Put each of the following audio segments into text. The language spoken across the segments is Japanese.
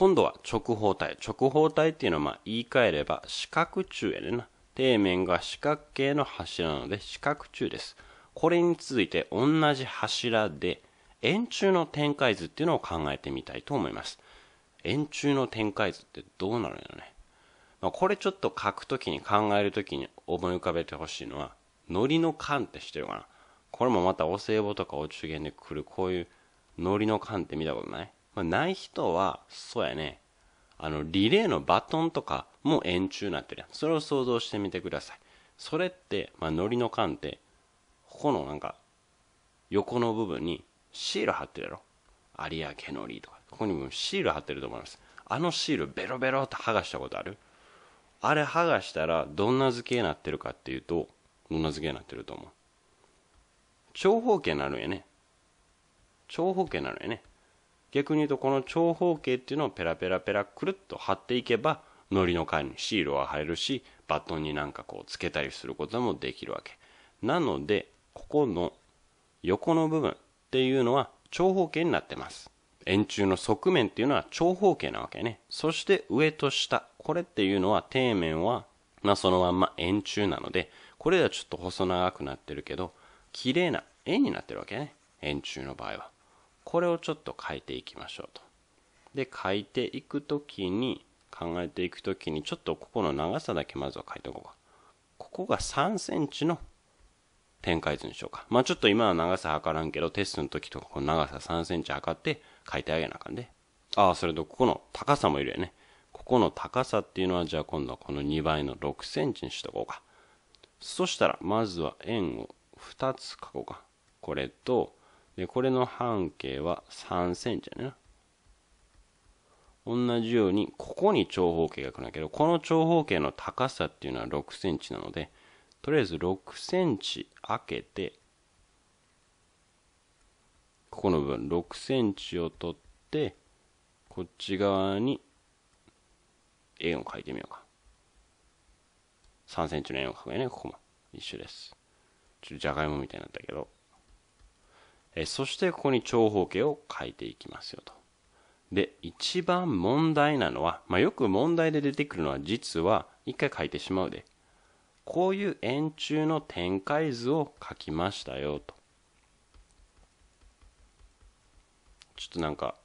今度は直方体。直方体っていうのはまあ言い換えれば四角柱やでな。底面が四角形の柱なので四角柱です。これに続いて同じ柱で円柱の展開図っていうのを考えてみたいと思います。円柱の展開図ってどうなるのよね。まあ、これちょっと書くときに考えるときに思い浮かべてほしいのは、糊の勘って知ってるかなこれもまたお歳暮とかお中元で来るこういう糊の勘って見たことないまあ、ない人は、そうやね、あの、リレーのバトンとかも円柱になってるやん。それを想像してみてください。それって、まあ、糊の缶って、ここのなんか、横の部分にシール貼ってるやろ。有明のりとか。ここにもシール貼ってると思います。あのシールベロベロって剥がしたことあるあれ剥がしたらどんな図形になってるかっていうと、どんな図形になってると思う長方形になるんやね。長方形なのよね。逆に言うとこの長方形っていうのをペラペラペラくるっと貼っていけばのの缶にシールは貼れるしバトンになんかこうつけたりすることもできるわけなのでここの横の部分っていうのは長方形になってます円柱の側面っていうのは長方形なわけねそして上と下これっていうのは底面はまあそのまんま円柱なのでこれではちょっと細長くなってるけど綺麗な円になってるわけね円柱の場合はこれをちょっと変えていきましょうと。で、書いていくときに、考えていくときに、ちょっとここの長さだけまずは書いておこうか。ここが3センチの展開図にしようか。まあちょっと今の長さ測らんけど、テストの時とかこの長さ3センチ測って書いてあげなあかんで、ああ、それとここの高さもいるよね。ここの高さっていうのは、じゃあ今度はこの2倍の6センチにしとこうか。そしたら、まずは円を2つ書こうか。これと、で、これの半径は3センチやね。同じように、ここに長方形が来るんだけど、この長方形の高さっていうのは6センチなので、とりあえず6センチ開けて、ここの部分6センチを取って、こっち側に円を描いてみようか。3センチの円を描くよね、ここも。一緒です。ちょっとじゃがいもみたいになったけど。えそしてここに長方形を書いていきますよと。で、一番問題なのは、まあ、よく問題で出てくるのは実は一回書いてしまうで。こういう円柱の展開図を書きましたよと。ちょっとなんか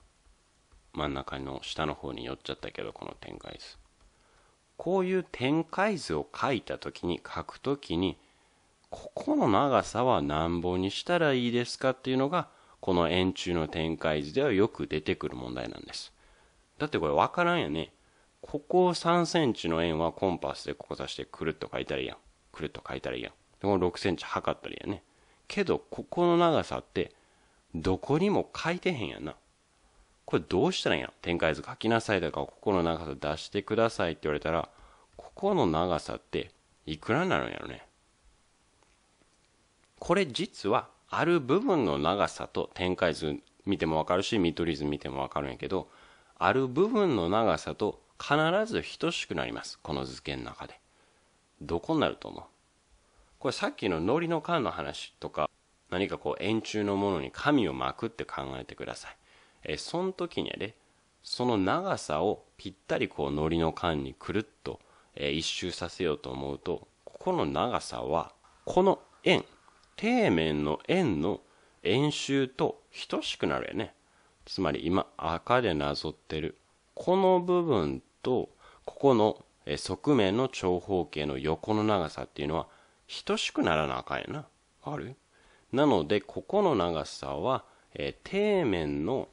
真ん中の下の方に寄っちゃったけど、この展開図。こういう展開図を書いた時に、書く時に、ここの長さは何本にしたらいいですかっていうのが、この円柱の展開図ではよく出てくる問題なんです。だってこれわからんよね。ここ3センチの円はコンパスでここ刺してくるっと書いたらいいやん。くるっと書いたらいいやん。で、この6センチ測ったらいいやね。けど、ここの長さって、どこにも書いてへんやんな。これどうしたらいいやん。展開図書きなさいだから、ここの長さ出してくださいって言われたら、ここの長さって、いくらになるんやろね。これ実はある部分の長さと展開図見ても分かるし見取り図見ても分かるんやけどある部分の長さと必ず等しくなりますこの図形の中でどこになると思うこれさっきの糊の缶の話とか何かこう円柱のものに紙を巻くって考えてくださいえその時にはねその長さをぴったりこう糊の缶にくるっと、え一周させようと思うとここの長さはこの円底面の円の円周と等しくなるよね。つまり今赤でなぞってる。この部分と、ここの側面の長方形の横の長さっていうのは等しくならなあかんやな。わかるなので、ここの長さは、えー、底面の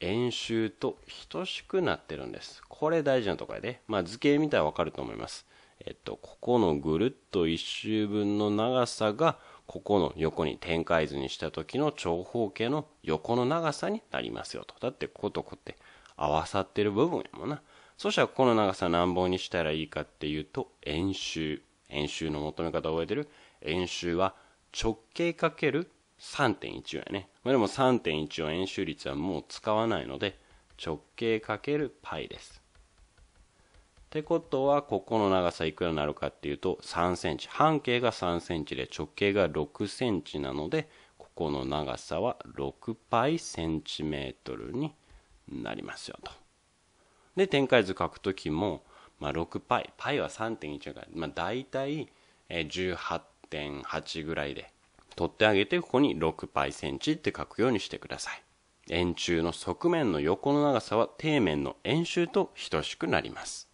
円周と等しくなってるんです。これ大事なとこやで。まあ図形見たらわかると思います。えっと、ここのぐるっと1周分の長さが、ここの横に展開図にした時の長方形の横の長さになりますよと。だってこことこって合わさってる部分やもんな。そしたらここの長さ何本にしたらいいかっていうと、円周。円周の求め方覚えてる円周は直径かける3.14やね。まあ、でも3.1 4円周率はもう使わないので、直径かける π です。ってことは、ここの長さいくらになるかっていうと、3センチ。半径が3センチで直径が6センチなので、ここの長さは6パイセンチメートルになりますよと。で、展開図書くときも、まあ、6パイ、パイは3.1だから、まあ、大体18.8ぐらいで取ってあげて、ここに6パイセンチって書くようにしてください。円柱の側面の横の長さは底面の円周と等しくなります。